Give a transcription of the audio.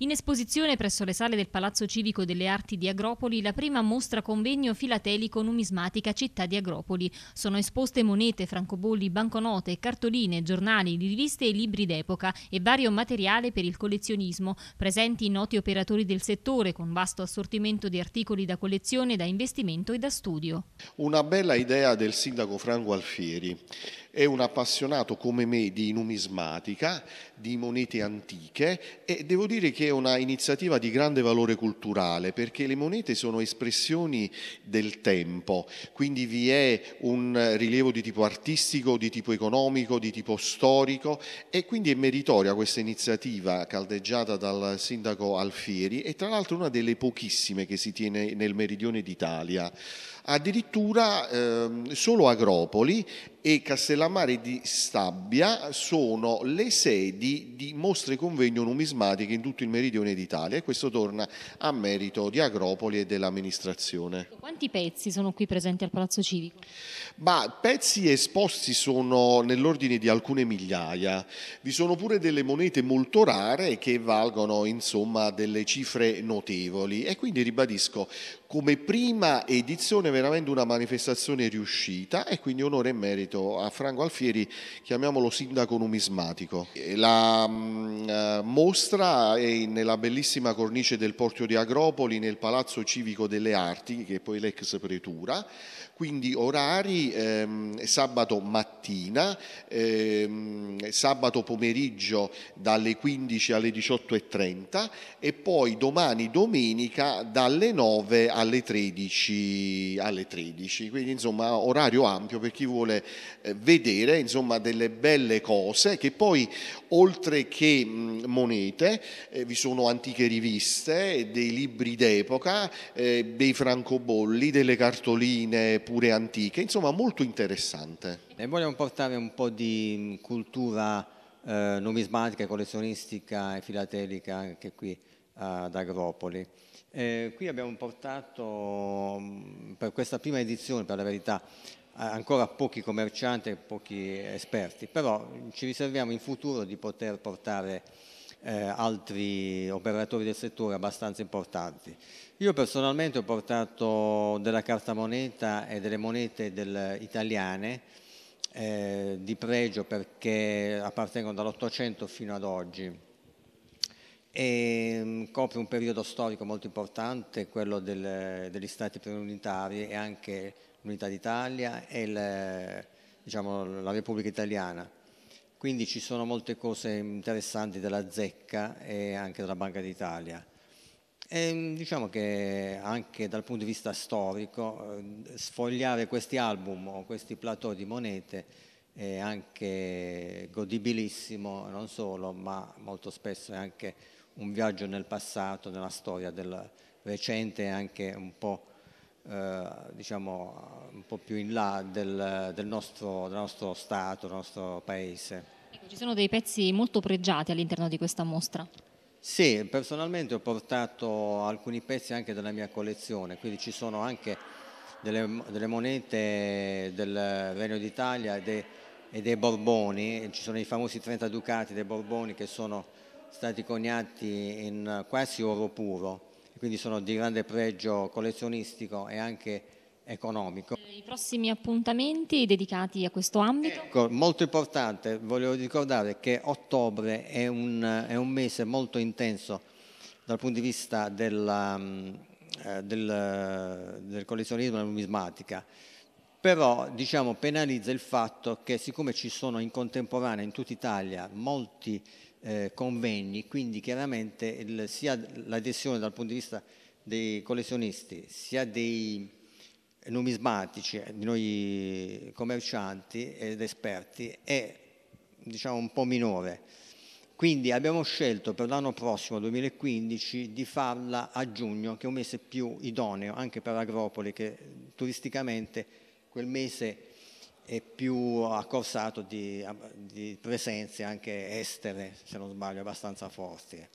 In esposizione presso le sale del Palazzo Civico delle Arti di Agropoli la prima mostra convegno filatelico numismatica città di Agropoli. Sono esposte monete, francobolli, banconote, cartoline, giornali, riviste e libri d'epoca e vario materiale per il collezionismo. Presenti noti operatori del settore con vasto assortimento di articoli da collezione, da investimento e da studio. Una bella idea del sindaco Franco Alfieri è un appassionato come me di numismatica, di monete antiche e devo dire che è una iniziativa di grande valore culturale perché le monete sono espressioni del tempo, quindi vi è un rilievo di tipo artistico, di tipo economico, di tipo storico e quindi è meritoria questa iniziativa caldeggiata dal sindaco Alfieri e tra l'altro una delle pochissime che si tiene nel meridione d'Italia. Addirittura ehm, solo Agropoli e Castellano Lamari di Stabia sono le sedi di mostre e convegno numismatiche in tutto il meridione d'Italia e questo torna a merito di Agropoli e dell'amministrazione. Quanti pezzi sono qui presenti al Palazzo Civico? Ma, pezzi esposti sono nell'ordine di alcune migliaia, vi sono pure delle monete molto rare che valgono insomma delle cifre notevoli e quindi ribadisco come prima edizione veramente una manifestazione riuscita e quindi onore e merito a Franco Franco Alfieri, chiamiamolo sindaco numismatico. La mh, mm, eh, mostra è nella bellissima cornice del Porto di Agropoli, nel Palazzo Civico delle Arti, che è poi l'ex pretura, quindi orari ehm, sabato mattina, ehm, sabato pomeriggio dalle 15 alle 18.30 e poi domani domenica dalle 9 alle 13, alle 13. quindi insomma orario ampio per chi vuole eh, vedere vedere insomma, delle belle cose che poi oltre che monete eh, vi sono antiche riviste, dei libri d'epoca, eh, dei francobolli, delle cartoline pure antiche, insomma molto interessante. E vogliamo portare un po' di cultura eh, numismatica, collezionistica e filatelica anche qui ad Agropoli. Eh, qui abbiamo portato per questa prima edizione, per la verità, ancora pochi commercianti e pochi esperti, però ci riserviamo in futuro di poter portare eh, altri operatori del settore abbastanza importanti. Io personalmente ho portato della carta moneta e delle monete del, italiane eh, di pregio perché appartengono dall'Ottocento fino ad oggi e ehm, copre un periodo storico molto importante, quello del, degli stati preunitari e anche l'unità d'Italia e il, diciamo, la Repubblica Italiana. Quindi ci sono molte cose interessanti della Zecca e anche della Banca d'Italia. E ehm, diciamo che anche dal punto di vista storico, eh, sfogliare questi album o questi plateau di monete è anche godibilissimo, non solo, ma molto spesso è anche un viaggio nel passato, nella storia del recente e anche un po', eh, diciamo, un po più in là del, del, nostro, del nostro Stato, del nostro Paese. Ecco, ci sono dei pezzi molto pregiati all'interno di questa mostra. Sì, personalmente ho portato alcuni pezzi anche della mia collezione, quindi ci sono anche delle, delle monete del Regno d'Italia e, dei, e dei Borboni, ci sono i famosi 30 ducati dei Borboni che sono stati coniati in quasi oro puro, quindi sono di grande pregio collezionistico e anche economico. I prossimi appuntamenti dedicati a questo ambito? Ecco, molto importante, voglio ricordare che ottobre è un, è un mese molto intenso dal punto di vista della, eh, del, del collezionismo e della numismatica però diciamo, penalizza il fatto che siccome ci sono in contemporanea in tutta Italia molti eh, convegni, quindi chiaramente il, sia l'adesione dal punto di vista dei collezionisti, sia dei numismatici, di noi commercianti ed esperti, è diciamo, un po' minore. Quindi abbiamo scelto per l'anno prossimo, 2015, di farla a giugno, che è un mese più idoneo anche per Agropoli, che turisticamente quel mese è è più accorsato di, di presenze anche estere, se non sbaglio, abbastanza forti.